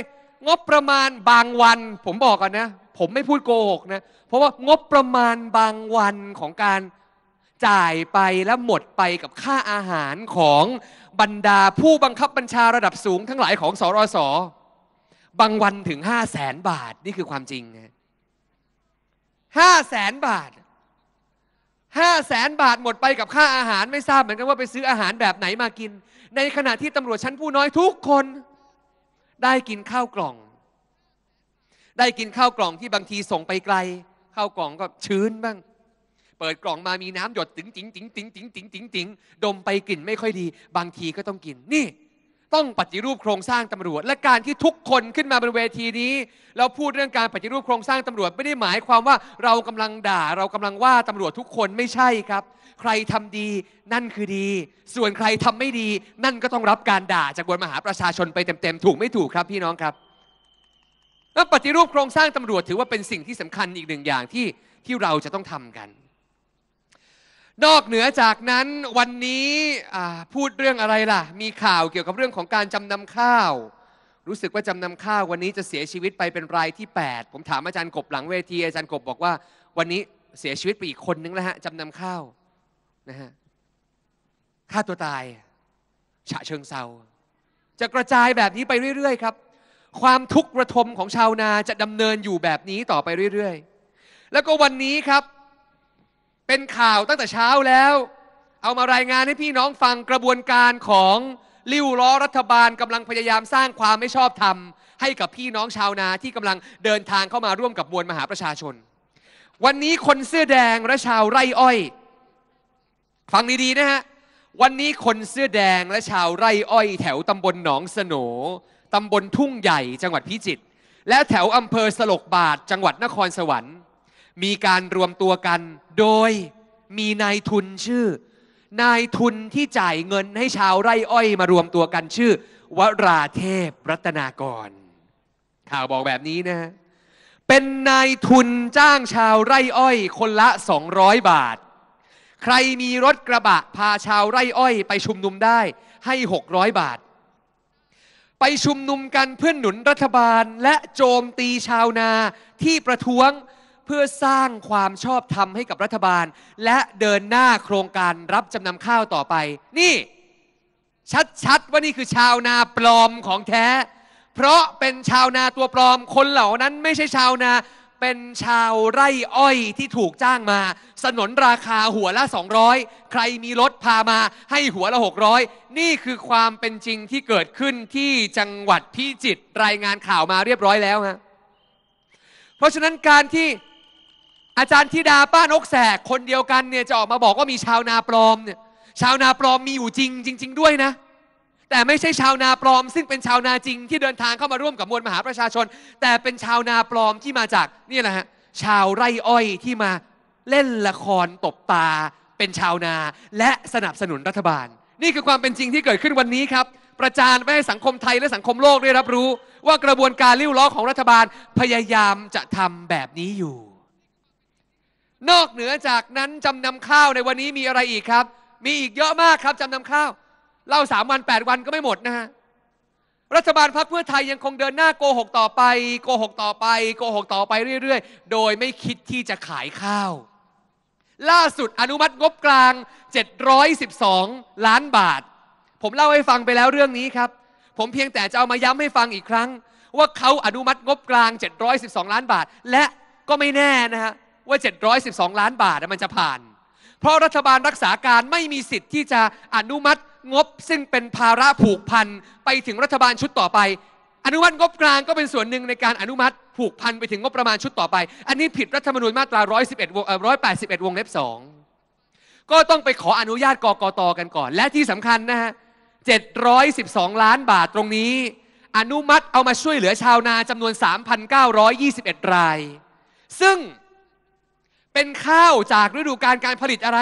งบประมาณบางวัน ผมบอกก่อนนะ ผมไม่พูดโกหกนะเพราะว่างบประมาณบางวันของการจ่ายไปและหมดไปกับค่าอาหารของบรรดาผู้บังคับบัญชาระดับสูงทั้งหลายของสอรสบางวันถึงห้าแสนบาทนี่คือความจริงห้าแสนบาทห้าแสนบาทหมดไปกับค่าอาหารไม่ทราบเหมือนกันว่าไปซื้ออาหารแบบไหนมากิน ในขณะที่ตำรวจชั้นผู้น้อยทุกคนได้กินข้าวกล่อง ได้กินข้าวกล่องที่บางทีส่งไปไกล ข้าวกล่องก็ชื้นบ้างเปิดกล่องมามีน้ำหยดติ๋งติ๋งติ๋งติ๋งติ๋งติ๋งติ๋งติ๋งดมไปกลิ่นไม่ค่อยดี บางทีก็ต้องกินนี่ ต้องปฏิรูปโครงสร้างตำรวจ และการที่ทุกคนขึ้นมาบนเวทีนี้เราพูดเรื่องการปฏิรูปโครงสร้างตำรวจไม่ได้หมายความว่า เรากำลังด่า เรากำลังว่าตำรวจทุกคนไม่ใช่ครับ ใครทำดีนั่นคือดี ส่วนใครทำไม่ดีนั่นก็ต้องรับการด่าจากบนมหาประชาชนไปเต็ม ๆ ถูกไม่ถูกครับพี่น้องครับแล้วปฏิรูปโครงสร้างตำรวจถือว่าเป็นสิ่งที่สำคัญอีกหนึ่งอย่างที่ที่เราจะต้องทำกันนอกเหนือจากนั้นวันนี้พูดเรื่องอะไรล่ะ มีข่าวเกี่ยวกับเรื่องของการจำนำข้าว รู้สึกว่าจำนำข้าววันนี้จะเสียชีวิตไปเป็นรายที่ 8 ผมถามอาจารย์กบหลังเวทีอาจารย์กบบอกว่า วันนี้เสียชีวิตไปอีกคนนึงแล้วฮะจำนำข้าว นะฮะฆ่าตัวตาย ฉะเชิงเซาจะกระจายแบบนี้ไปเรื่อยๆครับ ความทุกข์ระทมของชาวนาจะดำเนินอยู่แบบนี้ต่อไปเรื่อย ๆ แล้วก็วันนี้ครับเป็นข่าวตั้งแต่เช้าแล้ว เอามารายงานให้พี่น้องฟังกระบวนการของลิ้วล้อรัฐบาลกำลังพยายามสร้างความไม่ชอบธรรม ให้กับพี่น้องชาวนาที่กำลังเดินทางเข้ามาร่วมกับมวลมหาประชาชน วันนี้คนเสื้อแดงและชาวไร่อ้อย ฟังดีๆนะฮะวันนี้คนเสื้อแดงและชาวไร่อ้อย แถวตำบลหนองสนตำบลทุ่งใหญ่ จังหวัดพิจิตรและแถวอำเภอสลกบาทจังหวัดนครสวรรค์ มีการรวมตัวกันโดยมีนายทุนชื่อ นายทุนที่จ่ายเงินให้ชาวไร่อ้อย มารวมตัวกันชื่อ วราเทพรัตนากรข่าวบอกแบบนี้นะ เป็นนายทุนจ้างชาวไร่อ้อยคนละ200บาท ใครมีรถกระบะพาชาวไร่อ้อย ไปชุมนุมได้ให้ 600 บาท ไปชุมนุมกันเพื่อหนุนรัฐบาลและโจมตีชาวนาที่ประท้วงเพื่อสร้างความชอบธรรมให้กับรัฐบาล และเดินหน้าโครงการรับจำนำข้าวต่อไป นี่ชัดๆว่านี่คือชาวนาปลอมของแท้ เพราะเป็นชาวนาตัวปลอมคนเหล่านั้นไม่ใช่ชาวนา เป็นชาวไร่อ้อยที่ถูกจ้างมา สนนราคาหัวละ 200ใครมีรถพามาให้หัวละ600นี่คือความเป็นจริงที่เกิดขึ้นที่จังหวัดพิจิตรรายงานข่าวมาเรียบร้อยแล้วฮะเพราะฉะนั้นการที่อาจารย์ธิดาป้านกแสกคนเดียวกันเนี่ยจะออกมาบอกว่ามีชาวนาปลอมเนี่ยชาวนาปลอมมีอยู่จริงจริง ๆ ด้วยนะ แต่ไม่ใช่ชาวนาปลอมซึ่งเป็นชาวนาจริงที่เดินทางเข้ามาร่วมกับ มวลมหาประชาชน แต่เป็นชาวนาปลอมที่มาจากนี่แหละฮะ ชาวไร่อ้อยที่มาเล่นละครตบตาเป็นชาวนาและสนับสนุนรัฐบาล นี่คือความเป็นจริงที่เกิดขึ้นวันนี้ครับ ประจานไปให้สังคมไทยและสังคมโลกได้รับรู้ ว่ากระบวนการริ้วล้อของรัฐบาลพยายามจะทำแบบนี้อยู่นอกเหนือจากนั้นจำนำข้าวในวันนี้มีอะไรอีกครับ มีอีกเยอะมากครับจำนำข้าวเล่าสามวันแปดวันก็ไม่หมดนะฮะรัฐบาลพรรคเพื่อไทยยังคงเดินหน้าโกหกต่อไป โกหกต่อไป โกหกต่อไปเรื่อยๆโดยไม่คิดที่จะขายข้าว ล่าสุดอนุมัติงบกลาง712ล้านบาท ผมเล่าให้ฟังไปแล้วเรื่องนี้ครับ ผมเพียงแต่จะเอามาย้ำให้ฟังอีกครั้ง ว่าเขาอนุมัติงบกลาง712ล้านบาท และก็ไม่แน่นะฮะว่า712 ล้านบาทมันจะผ่าน เพราะรัฐบาลรักษาการไม่มีสิทธิ์ที่จะอนุมัติงบซึ่งเป็นภาระผูกพันไปถึงรัฐบาลชุดต่อไป อนุมัติงบกลางก็เป็นส่วนหนึ่งในการอนุมัติ ผูกพันไปถึงงบประมาณชุดต่อไปอันนี้ผิดรัฐธรรมนูญมาตรา111วง181วงเล็บ2ก็ต้องไปขออนุญาตกกตกันก่อน และที่สำคัญนะฮะ712 ล้านบาทตรงนี้อนุมัติเอามาช่วยเหลือชาวนาจำนวน3,921ราย ซึ่งเป็นข้าวจากฤดูการการผลิตอะไร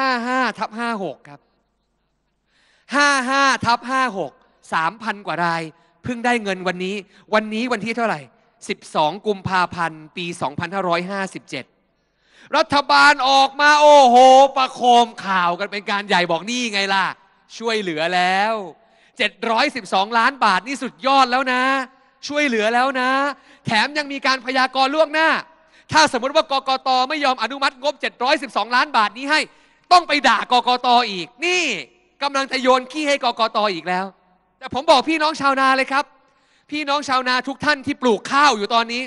55ทับ56 ครับ 55ทับ56 3,000กว่าราย เพิ่งได้เงินวันนี้ วันนี้วันที่เท่าไหร่ 12กุมภาพันธ์ปี 2557 รัฐบาลออกมา โอ้โห ประโคมข่าวกันเป็นการใหญ่บอกนี่ไงล่ะ ช่วยเหลือแล้ว 712 ล้านบาท นี่สุดยอดแล้วนะ ช่วยเหลือแล้วนะ แถมยังมีการพยากรณ์ล่วงหน้าถ้าสมมติว่ากกตไม่ยอมอนุมัติงบ 712ล้านบาทนี้ให้ ต้องไปด่ากกตอีก นี่กำลังจะโยนขี้ให้กกตอีกแล้ว แต่ผมบอกพี่น้องชาวนาเลยครับ พี่น้องชาวนาทุกท่านที่ปลูกข้าวอยู่ตอนนี้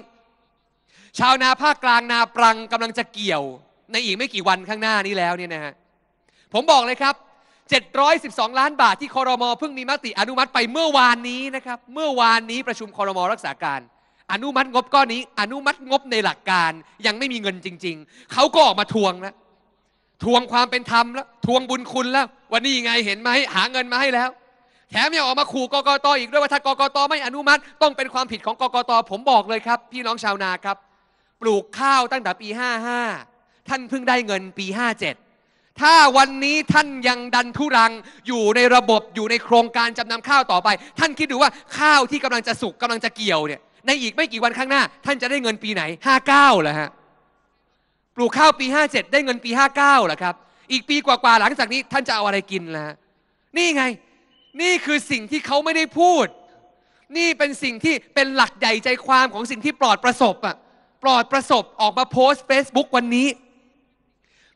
ชาวนาภาคกลางนาปรังกำลังจะเกี่ยว ในอีกไม่กี่วันข้างหน้านี้แล้วเนี่ยนะฮะผมบอกเลยครับ712ล้านบาทที่คอรมอเพิ่งมีมติอนุมัติไปเมื่อวานนี้นะครับ เมื่อวานนี้ประชุมคอรมอรักษาการอนุมัติงบก้อนนี้ อนุมัติงบในหลักการ ยังไม่มีเงินจริงๆ เขาก็ออกมาทวงแล้วทวงความเป็นธรรมแล้วทวงบุญคุณแล้ว วันนี้ไงเห็นไหม หาเงินมาให้แล้ว แถมยังออกมาขู่กกตอีกด้วยว่าถ้ากกตไม่อนุมัติต้องเป็นความผิดของกกตผมบอกเลยครับ พี่น้องชาวนาครับ ปลูกข้าวตั้งแต่ปี55ท่านเพิ่งได้เงินปี57ถ้าวันนี้ท่านยังดันทุรังอยู่ในระบบอยู่ในโครงการจำนำข้าวต่อไป ท่านคิดดูว่าข้าวที่กำลังจะสุกกำลังจะเกี่ยวเนี่ยในอีกไม่กี่วันข้างหน้าท่านจะได้เงินปีไหน 59เหรอฮะ ปลูกข้าวปี57ได้เงินปี59เหรอครับ อีกปีกว่าๆหลังจากนี้ ท่านจะเอาอะไรกินล่ะนี่ไง นี่คือสิ่งที่เขาไม่ได้พูด นี่เป็นสิ่งที่เป็นหลักใหญ่ใจความของสิ่งที่ปลอดประสบอะปลอดประสบออกมาโพสต์ Facebook วันนี้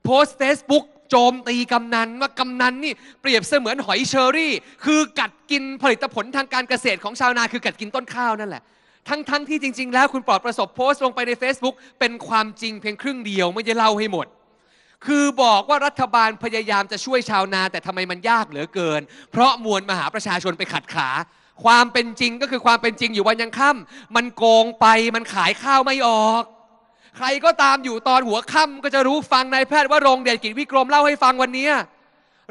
โพสต์ Facebook จมตีกำนันว่ากำนันนี่ เปรียบเสมือนหอยเชอรี่ คือกัดกินผลิตผลทางการเกษตรของชาวนา คือกัดกินต้นข้าวนั่นแหละทั้งๆทที่จริงๆแล้ว คุณปลอดประสบโพสต์ ลงไปใน Facebook เป็นความจริงเพียงครึ่งเดียวไม่ได้เล่าให้หมด คือบอกว่ารัฐบาลพยายามจะช่วยชาวนาแต่ทำไมมันยากเหลือเกิน เพราะมวลมหาประชาชนไปขัดขา ความเป็นจริงก็คือความเป็นจริงอยู่วันยังค่ำมันโกงไปมันขายข้าวไม่ออก ใครก็ตามอยู่ตอนหัวค่ำก็จะรู้ฟังนายแพทย์ว่าโรงเดชกิจวิกรมเล่าให้ฟังวันนี้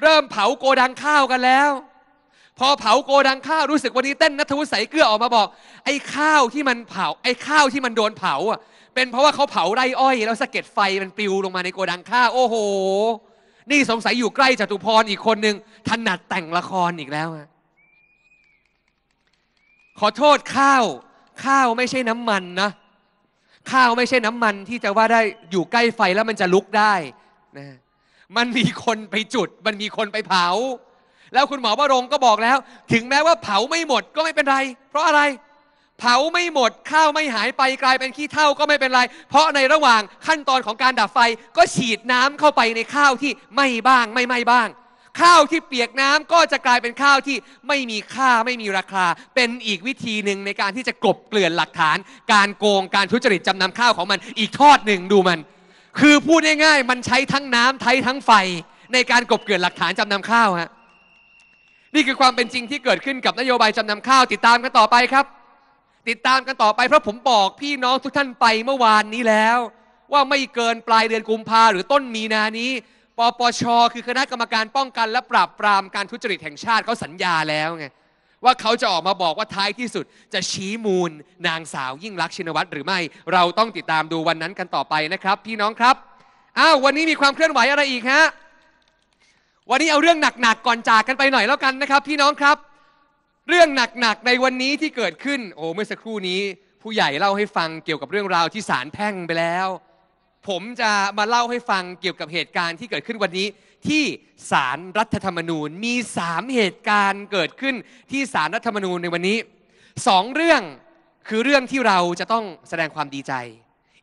เริ่มเผาโกดังข้าวกันแล้วพอเผาโกดังข้าวรู้สึกวันนี้เต้นนัทวุฒิใสเกลือออกมาบอก ไอ้ข้าวที่มันเผาไอ้ข้าวที่มันโดนเผาอ่ะเป็นเพราะว่าเขาเผาไรอ้อยแล้วสะเก็ดไฟมันปลิวลงมาในโกดังข้าวโอ้โห นี่สงสัยอยู่ใกล้จตุพรอีกคนหนึ่งถนัดแต่งละครอีกแล้วขอโทษข้าว ข้าวไม่ใช่น้ำมันนะข้าวไม่ใช่น้ำมัน ที่จะว่าได้อยู่ใกล้ไฟแล้วมันจะลุกได้นะมันมีคนไปจุด มันมีคนไปเผาแล้วคุณหมอวรงก็บอกแล้ว ถึงแม้ว่าเผาไม่หมดก็ไม่เป็นไร เพราะอะไร เผาไม่หมด ข้าวไม่หายไปกลายเป็นขี้เท่าก็ไม่เป็นไรเพราะในระหว่างขั้นตอนของการดับไฟ ก็ฉีดน้ำเข้าไปในข้าวที่ไม่บ้างไม่ไม่บ้าง ข้าวที่เปียกน้ำก็จะกลายเป็นข้าวที่ไม่มีค่าไม่มีราคา เป็นอีกวิธีหนึ่งในการที่จะกลบเกลื่อนหลักฐาน การโกงการทุจริตจำนำข้าวของมัน อีกทอดหนึ่งดูมัน คือพูดง่าย ๆ มันใช้ทั้งน้ำใช้ทั้งไฟในการกลบเกลื่อนหลักฐานจำนำข้าวฮะนี่คือความเป็นจริงที่เกิดขึ้นกับนโยบายจำนำข้าวติดตามกันต่อไปครับ ติดตามกันต่อไปเพราะผมบอกพี่น้องทุกท่านไปเมื่อวานนี้แล้ว ว่าไม่เกินปลายเดือนกุมภาหรือต้นมีนานี้ปปช คือคณะกรรมการป้องกันและปราบปรามการทุจริตแห่งชาติเขาสัญญาแล้วไงว่าเขาจะออกมาบอกว่า ท้ายที่สุดจะชี้มูล นางสาว ยิ่งรักชินวัตรหรือไม่เราต้องติดตามดูวันนั้นกันต่อไปนะครับ พี่น้องครับอ้าววันนี้มีความเคลื่อนไหวอะไรอีกฮะวันนี้เอาเรื่องหนักๆก่อนจากกันไปหน่อยแล้วกันนะครับ พี่น้องครับ เรื่องหนักๆ ในวันนี้ที่เกิดขึ้น โอ้เมื่อสักครู่นี้ ผู้ใหญ่เล่าให้ฟังเกี่ยวกับเรื่องราวที่ศาลแพ่งไปแล้ว ผมจะ มาเล่าให้ฟังเกี่ยวกับเหตุการณ์ที่เกิดขึ้นวันนี้ ที่ศาลรรัฐธรรมนูญมีสามเหตุการณ์เกิดขึ้นที่ศาลรรัฐธรรมนูญในวันนี้สองเรื่องคือเรื่องที่เราจะต้องแสดงความดีใจ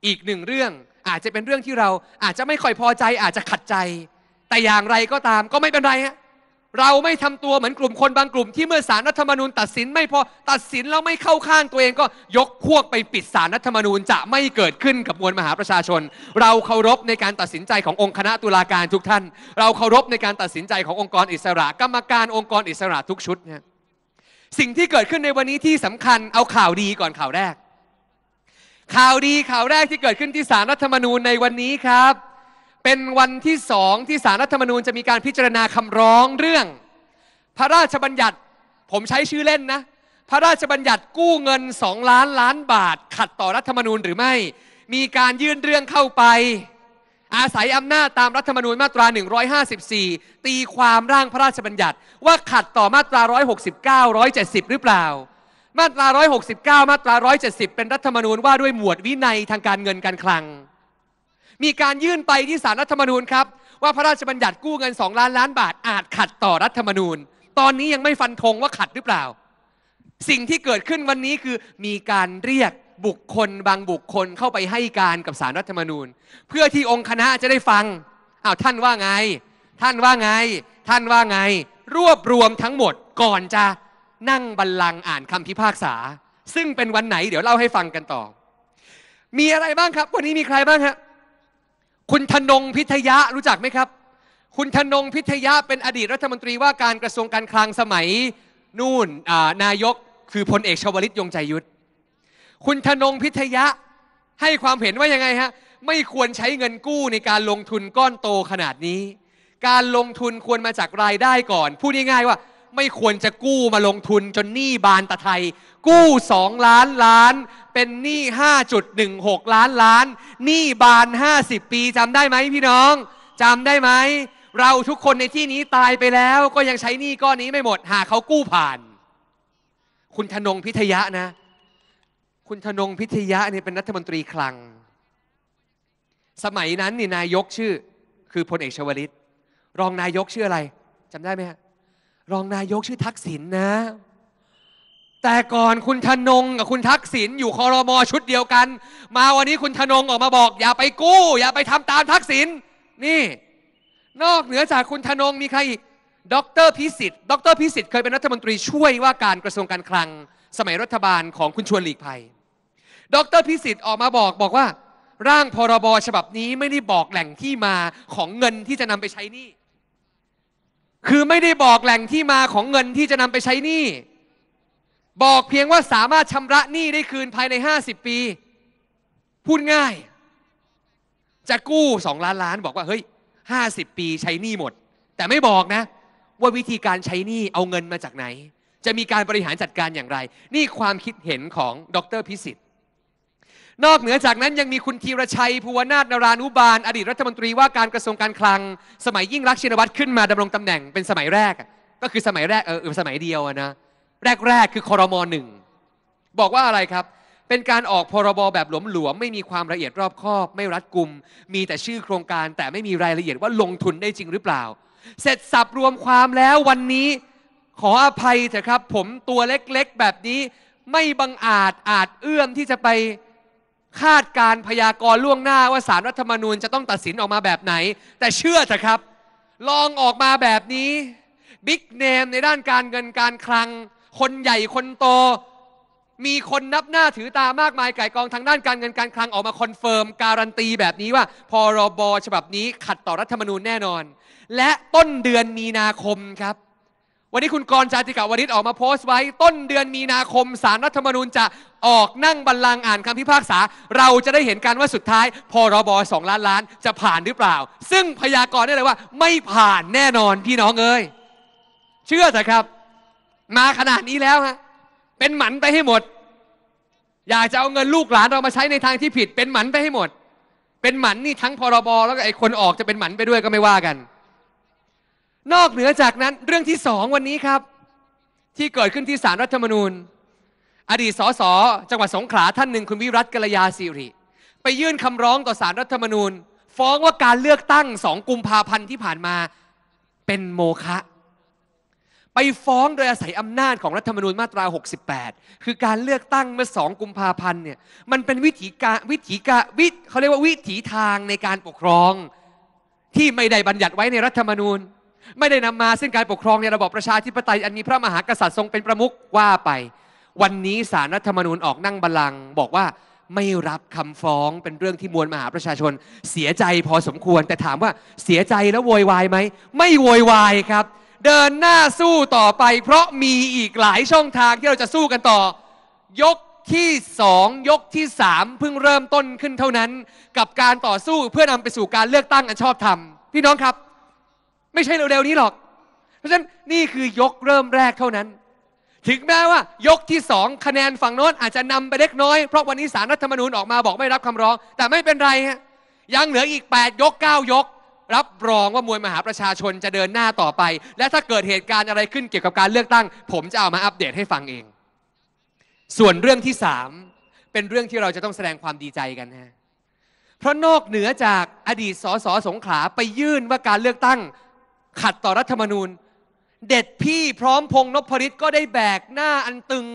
อีกหนึ่งเรื่องอาจจะเป็นเรื่องที่เราอาจจะไม่ค่อยพอใจ อาจจะขัดใจแต่อย่างไรก็ตามก็ไม่เป็นไรฮะเราไม่ทำตัวเหมือนกลุ่มคนบางกลุ่มที่เมื่อสารรัฐธรรมนูญ ตัดสิน ไม่พอตัดสินแล้วไม่เข้าข้างตัวเองก็ยกพวกไปปิดสารรัฐธรรมนูญจะไม่เกิดขึ้นกับมวลมหาประชาชน เราเคารพในการตัดสินใจขององค์คณะตุลาการทุกท่าน เราเคารพในการตัดสินใจขององค์กรอิสระกรรมการองค์กรอิสระทุกชุดเนี่ยสิ่งที่เกิดขึ้นในวันนี้ที่สำคัญ เอาข่าวดีก่อนข่าวแรก ข่าวดีข่าวแรกที่เกิดขึ้นที่สารรัฐธรรมนูญในวันนี้ครับเป็นวันที่สองที่สารรัฐธรรมนูญจะมีการพิจารณาคำร้องเรื่อง พระราชบัญญัติผมใช้ชื่อเล่นนะ พระราชบัญญัติกู้เงินสองล้านล้านบาทขัดต่อรัฐธรรมนูญหรือไม่มีการยื่นเรื่องเข้าไป อาศัยอำนาจตามรัฐธรรมนูญมาตรา 154ตีความร่างพระราชบัญญัติว่าขัดต่อมาตรา169 170หรือเปล่ามาตรา169มาตรา170เป็นรัฐธรรมนูญว่าด้วยหมวดวินัยทางการเงินการคลังมีการยื่นไปที่สารรัฐธรรมนูญครับ ว่าพระราชบัญญัติกู้เงิน2ล้านล้านบาทอาจขัดต่อรัฐธรรมนูญ ตอนนี้ยังไม่ฟันธงว่าขัดหรือเปล่า สิ่งที่เกิดขึ้นวันนี้คือมีการเรียกบุคคลบางบุคคลเข้าไปให้การกับสารรัฐธรรมนูญ เพื่อที่องค์คณะจะได้ฟังอ้าวท่านว่าไง ท่านว่าไง ท่านว่าไง รวบรวมทั้งหมดก่อนจะนั่งบัลลังก์อ่านคำพิพากษา ซึ่งเป็นวันไหนเดี๋ยวเล่าให้ฟังกันต่อ มีอะไรบ้างครับ วันนี้มีใครบ้างฮะคุณธนงพิทยะรู้จักไหมครับ คุณธนงพิทยะเป็นอดีตรัฐมนตรีว่าการกระทรวงการคลังสมัยนู่นนายกคือพลเอกชวลิตยงใจยุทธคุณธนงพิทยะให้ความเห็นว่ายังไงฮะไม่ควรใช้เงินกู้ในการลงทุนก้อนโตขนาดนี้ การลงทุนควรมาจากรายได้ก่อนพูดง่ายๆว่าไม่ควรจะกู้มาลงทุนจนหนี้บานตะไทยกู้สองล้านล้านเป็นหนี้5.16 ล้านล้านหนี้บาน50ปีจำได้ไหมพี่น้องจำได้ไหมเราทุกคนในที่นี้ตายไปแล้ว ก็ยังใช้หนี้ก้อนนี้ไม่หมด หากเขากู้ผ่าน คุณธนงพิทยะนะ คุณธนงพิทยะเนี่ยเป็นรัฐมนตรีคลัง สมัยนั้นนี่นายกชื่อคือพลเอกชวลิต รองนายกชื่ออะไรจำได้ไหมฮะรองนายกชื่อทักษิณนนะแต่ก่อนคุณธนง กับคุณทักษิณอยู่คอรมอชุดเดียวกัน มาวันนี้คุณธนง ออกมาบอก อย่าไปกู้ อย่าไปทำตามทักษิณนี่ นอกเหนือจากคุณธนง มีใครอีกดรพิสิทธิ์ดร พิสิทธิ์เคยเป็นรัฐมนตรีช่วยว่า การกระทรวงการคลัง สมัยรัฐบาลของคุณชวนหลีกภัย ดร พิสิทธิ์ออกมาบอกบอกว่า ร่างพรบฉบับนี้ไม่ได้บอกแหล่งที่มาของเงินที่จะนำไปใช้นี่คือไม่ได้บอกแหล่งที่มาของเงินที่จะนำไปใช้นี่บอกเพียงว่าสามารถชำระหนี้ได้คืนภายใน 50 ปี พูดง่าย จะกู้ 2 ล้านล้านบอกว่า เฮ้ย 50 ปีใช้หนี้หมด แต่ไม่บอกนะ ว่าวิธีการใช้หนี้เอาเงินมาจากไหน จะมีการบริหารจัดการอย่างไร นี่ความคิดเห็นของดรพิสิทธิ์ นอกเหนือจากนั้นยังมีคุณธีรชัย ภูวนาถนารานุบาล อดีตรัฐมนตรีว่าการกระทรวงการคลัง สมัยยิ่งรักชินวัตรขึ้นมา ดำรงตำแหน่งเป็นสมัยแรกก็คือสมัยแรกเออสมัยเดียวนะแรกๆคือคอรมอหนึ่ง บอกว่าอะไรครับ เป็นการออกพรบ แบบหลวมๆไม่มีความละเอียดรอบคอบ ไม่รัดกุม มีแต่ชื่อโครงการแต่ไม่มีรายละเอียดว่าลงทุนได้จริงหรือเปล่า เสร็จสับรวมความแล้ววันนี้ขออภัยเถอะครับผมตัวเล็กๆแบบนี้ไม่บังอาจอาจเอื้อมที่จะไปคาดการพยากรล่วงหน้าว่าสารรัฐธรรมนูญจะต้องตัดสินออกมาแบบไหน แต่เชื่อเถอะครับ ลองออกมาแบบนี้บิ๊กเนมในด้านการเงินการคลังคนใหญ่คนโตมีคนนับหน้าถือตามากมายไก่กองทางด้านการเงินการคลังออกมาคอนเฟิร์มการันตีแบบนี้ว่าพรบฉบับนี้ขัดต่อรัฐธรรมนูญแน่นอน และต้นเดือนมีนาคมครับ วันนี้คุณกรชาติกาวริศออกมาโพสต์ไว้ ต้นเดือนมีนาคมสารรัฐธรรมนูญจะออกนั่งบัลลังก์อ่านคำพิพากษา เราจะได้เห็นกันว่าสุดท้ายพรบสองล้านล้านจะผ่านหรือเปล่า ซึ่งพยากรณ์ได้เลยว่า ไม่ผ่านแน่นอนพี่น้องเอ้ยเชื่อเถอะครับมาขนาดนี้แล้วฮะ เป็นหมันไปให้หมด อยากจะเอาเงินลูกหลานเรามาใช้ในทางที่ผิด เป็นหมันไปให้หมด เป็นหมันนี่ทั้งพรบ แล้วก็ไอ้คนออกจะเป็นหมันไปด้วยก็ไม่ว่ากัน นอกเหนือจากนั้นเรื่องที่สองวันนี้ครับ ที่เกิดขึ้นที่สารรัฐธรรมนูญ อดีตสสจังหวัดสงขลาท่านหนึ่งคุณวิรัตกัลยาสิริ ไปยื่นคำร้องต่อสารรัฐธรรมนูญ ฟ้องว่าการเลือกตั้งสองกุมภาพันธ์ที่ผ่านมาเป็นโมฆะไปฟ้องโดยอาศัยอำนาจของรัฐธรรมนูญมาตรา 68 คือการเลือกตั้งเมื่อ 2 กุมภาพันธ์เนี่ย มันเป็นวิถีการวิถีกาวิเขาเรียกว่าวิถีทางในการปกครองที่ไม่ได้บัญญัติไว้ในรัฐธรรมนูญ ไม่ได้นำมาซึ่งการปกครองในระบอบประชาธิปไตยอันมีพระมหากษัตริย์ทรงเป็นประมุขว่าไป วันนี้สารรัฐธรรมนูญออกนั่งบัลลังก์บอกว่าไม่รับคำฟ้องเป็นเรื่องที่มวลมหาประชาชน เสียใจพอสมควร แต่ถามว่าเสียใจแล้วโวยวายไหมไม่โวยวายครับเดินหน้าสู้ต่อไป เพราะมีอีกหลายช่องทางที่เราจะสู้กันต่อ ยกที่สองยกที่สามเพิ่งเริ่มต้นขึ้นเท่านั้น กับการต่อสู้เพื่อนำไปสู่การเลือกตั้งอันชอบธรรม พี่น้องครับ ไม่ใช่เร็วๆนี้หรอก เพราะฉะนั้นนี่คือยกเริ่มแรกเท่านั้น ถึงแม้ว่ายกที่สอง คะแนนฝั่งโน้นอาจจะนำไปเล็กน้อย เพราะวันนี้สารรัฐธรรมนูญออกมาบอกไม่รับคำร้อง แต่ไม่เป็นไรฮะยังเหลืออีก8ยก9ยกรับรองว่ามวยมหาประชาชนจะเดินหน้าต่อไป และถ้าเกิดเหตุการณ์อะไรขึ้นเกี่ยวกับการเลือกตั้ง ผมจะเอามาอัปเดตให้ฟังเอง ส่วนเรื่องที่สามเป็นเรื่องที่เราจะต้องแสดงความดีใจกันฮะ เพราะนอกเหนือจากอดีตสสสงขาไปยื่นว่าการเลือกตั้งขัดต่อรัฐธรรมนูญ เด็ดพี่พร้อมพงนพริตก็ได้แบกหน้าอันตึง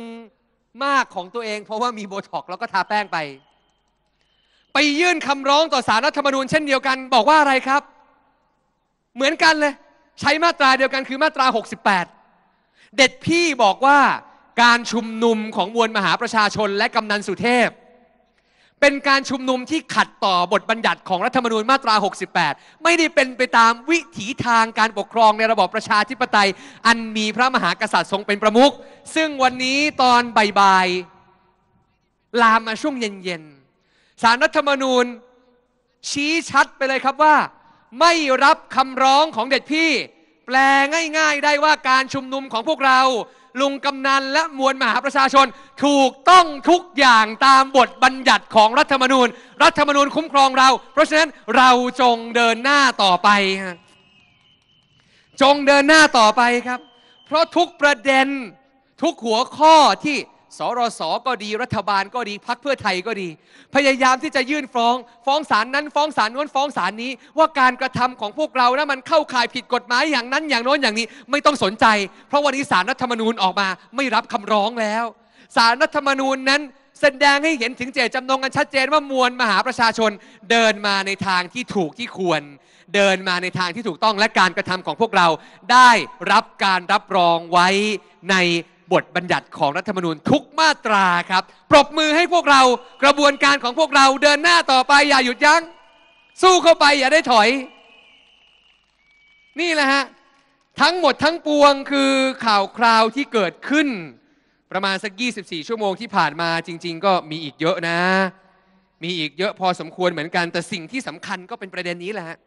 มากของตัวเอง เพราะว่ามีโบท็อกแล้วก็ทาแป้งไป ไปยื่นคำร้องต่อสารรัฐธรรมนูญเช่นเดียวกันบอกว่าอะไรครับเหมือนกันเลย ใช้มาตราเดียวกันคือมาตรา 68 เด็ดพี่บอกว่าการชุมนุมของมวลมหาประชาชนและกำนันสุเทพ เป็นการชุมนุมที่ขัดต่อบทบัญญัติ ของรัฐธรรมนูญมาตรา 68 ไม่ได้เป็นไปตามวิถีทางการปกครองในระบอบประชาธิปไตย อันมีพระมหากษัตริย์ทรงเป็นประมุข ซึ่งวันนี้ตอนบ่ายๆลามมาช่วงเย็นๆสารรัฐธรรมนูญชี้ชัดไปเลยครับว่าไม่รับคำร้องของเด็ดพี่แปลง่ายๆ ได้ว่าการชุมนุมของพวกเรา ลุงกำนันและมวลมหาประชาชน ถูกต้องทุกอย่างตามบทบัญญัติ ของรัฐธรรมนูญรัฐธรรมนูญคุ้มครองเรา เพราะฉะนั้นเราจงเดินหน้าต่อไป จงเดินหน้าต่อไปครับ เพราะทุกประเด็นทุกหัวข้อที่สรสก็ดีรัฐบาลก็ดีพักเพื่อไทยก็ดี พยายามที่จะยื่นฟ้อง ฟ้องศาลนั้นฟ้องศาลนู้นฟ้องศาลนี้ว่าการกระทำของพวกเรานะมันเข้าข่ายผิดกฎหมายอย่างนั้น อย่างโน้นอย่างนี้ไม่ต้องสนใจ เพราะวันนี้ศาลรัฐธรรมนูญออกมาไม่รับคำร้องแล้วศาลรัฐธรรมนูญนั้น แสดงให้เห็นถึงเจตจำนงกันชัดเจนว่ามวลมหาประชาชนเดินมาในทางที่ถูกที่ควร เดินมาในทางที่ถูกต้องและการกระทำของพวกเราได้รับการรับรองไว้ในบทบัญญัติของรัฐธรรมนูญทุกมาตราครับ ปรบมือให้พวกเรากระบวนการของพวกเราเดินหน้าต่อไป อย่าหยุดยัง้งสู้เข้าไป อย่าได้ถอย นี่แหละฮะ ทั้งหมดทั้งปวงคือข่าวคราวที่เกิดขึ้น ประมาณสัก24ชั่วโมงที่ผ่านมาจริง ๆ ก็มีอีกเยอะนะ มีอีกเยอะพอสมควรเหมือนกัน แต่สิ่งที่สำคัญก็เป็นประเด็นนี้แหละฮะ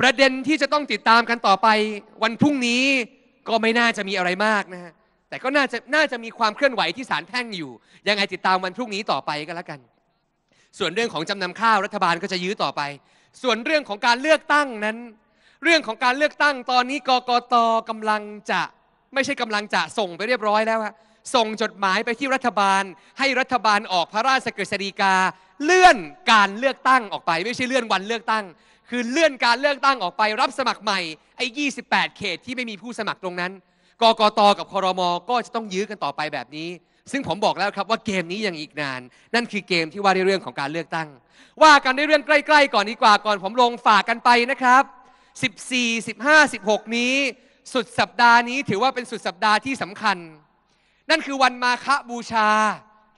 ประเด็นที่จะต้องติดตามกันต่อไปวันพรุ่งนี้ก็ไม่น่าจะมีอะไรมากนะฮะแต่ก็น่าจะน่าจะมีความเคลื่อนไหวที่ศาลแพ่งอยู่ ยังไงติดตามวันพรุ่งนี้ต่อไปก็แล้วกัน ส่วนเรื่องของจำนำข้าวรัฐบาลก็จะยื้อต่อไป ส่วนเรื่องของการเลือกตั้งนั้น เรื่องของการเลือกตั้งตอนนี้กกตกำลังจะไม่ใช่กำลังจะส่งไปเรียบร้อยแล้วฮะส่งจดหมายไปที่รัฐบาล ให้รัฐบาลออกพระราชกฤษฎีกา เลื่อนการเลือกตั้งออกไปไม่ใช่เลื่อนวันเลือกตั้ง คือเลื่อนการเลือกตั้งออกไปรับสมัครใหม่ ไอ้28 เขตที่ไม่มีผู้สมัครตรงนั้นกกตกับคอรมอก็จะต้องยื้อกันต่อไปแบบนี้ ซึ่งผมบอกแล้วครับว่าเกมนี้ยังอีกนาน นั่นคือเกมที่ว่าในเรื่องของการเลือกตั้ง ว่ากันในเรื่องใกล้ ๆ ก่อนดีกว่าก่อนผมลงฝากกันไปนะครับ 14 15 16นี้ สุดสัปดาห์นี้ถือว่าเป็นสุดสัปดาห์ที่สำคัญ นั่นคือวันมาฆบูชา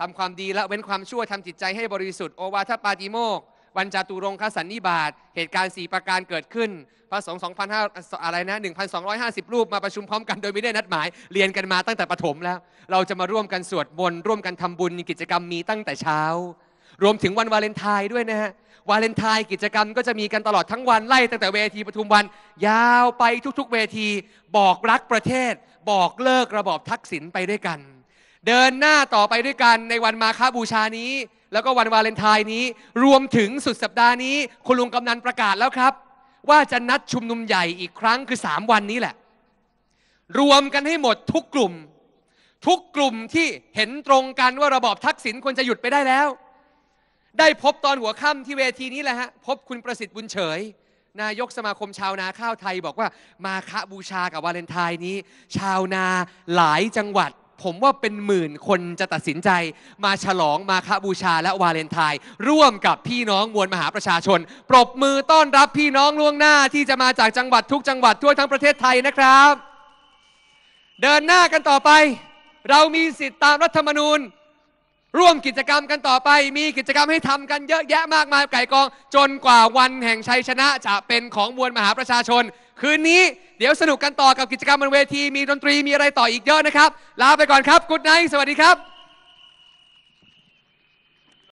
ทำความดีและ เว้นความชั่วทำจิตใจให้บริสุทธิ์โอวาทปาติโมกวันจตุรงคสันนิบาต เหตุการณ์4 ประการเกิดขึ้นพระสงฆ์2,500อะไรนะ1,250 รูปมาประชุมพร้อมกันโดยไม่ได้นัดหมายเรียนกันมาตั้งแต่ปฐมแล้ว เราจะมาร่วมกันสวดมนต์ร่วมกันทำบุญกิจกรรมมีตั้งแต่เช้า รวมถึงวันวาเลนไทน์ด้วยนะฮะวาเลนไทน์กิจกรรมก็จะมีกันตลอดทั้งวัน ไล่ตั้งแต่เวทีปทุมวัน ยาวไปทุกๆ เวทีบอกรักประเทศ บอกเลิกระบอบทักษิณไปด้วยกัน เดินหน้าต่อไปด้วยกันในวันมาคบูชานี้แล้วก็วันวาเลนไทน์นี้รวมถึงสุดสัปดาห์นี้ คุณลุงกำนันประกาศแล้วครับ ว่าจะนัดชุมนุมใหญ่อีกครั้งคือ 3 วันนี้แหละ รวมกันให้หมดทุกกลุ่ม ทุกกลุ่มที่เห็นตรงกันว่าระบอบทักษิณควรจะหยุดไปได้แล้ว ได้พบตอนหัวค่ำที่เวทีนี้แหละฮะพบคุณประสิทธิ์บุญเฉย นายกสมาคมชาวนาข้าวไทย บอกว่า มาคบูชากับวาเลนไทน์นี้ ชาวนาหลายจังหวัดผมว่าเป็นหมื่นคนจะตัดสินใจ มาฉลองมาคบูชาและวาเลนไทน์ร่วมกับพี่น้องมวลมหาประชาชนปรบมือต้อนรับพี่น้องล่วงหน้าที่จะมาจากจังหวัดทุกจังหวัดทั่วทั้งประเทศไทยนะครับ เดินหน้ากันต่อไป เรามีสิทธิตามรัฐธรรมนูญ ร่วมกิจกรรมกันต่อไป มีกิจกรรมให้ทำกันเยอะแยะมากมายไก่กอง จนกว่าวันแห่งชัยชนะจะเป็นของมวลมหาประชาชนคืนนี้เดี๋ยวสนุกกันต่อกับกิจกรรมบนเวทีมีดนตรีมีอะไรต่ออีกเยอะนะครับ ลาไปก่อนครับกุ๊ดไนท์สวัสดีครับ